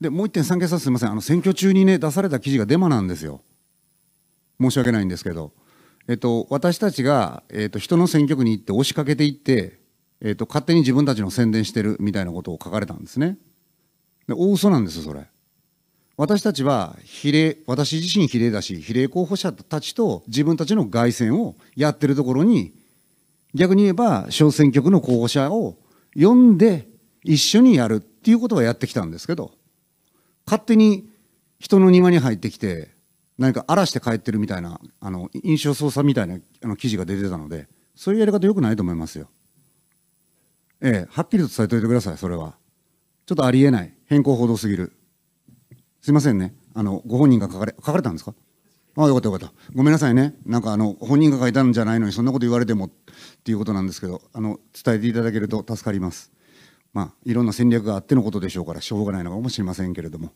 でもう1点参経さすみませんあの選挙中にね出された記事がデマなんですよ申し訳ないんですけど、えっと、私たちが、えっと、人の選挙区に行って押しかけていって、えっと、勝手に自分たちの宣伝してるみたいなことを書かれたんですねで大嘘なんですそれ私たちは比例私自身比例だし比例候補者たちと自分たちの凱旋をやってるところに逆に言えば小選挙区の候補者を呼んで一緒にやるっていうことはやってきたんですけど勝手に人の庭に入ってきて何か荒らして帰ってるみたいなあの印象操作みたいなあの記事が出てたのでそういうやり方よくないと思いますよ。ええ、はっきりと伝えておいてくださいそれは。ちょっとありえない変更報道すぎる。すいませんねあのご本人が書かれ書かれたんですかああよかったよかったごめんなさいねなんかあの本人が書いたんじゃないのにそんなこと言われてもっていうことなんですけどあの伝えていただけると助かります。まあ、いろんな戦略があってのことでしょうから、しょうがないのかもしれませんけれども、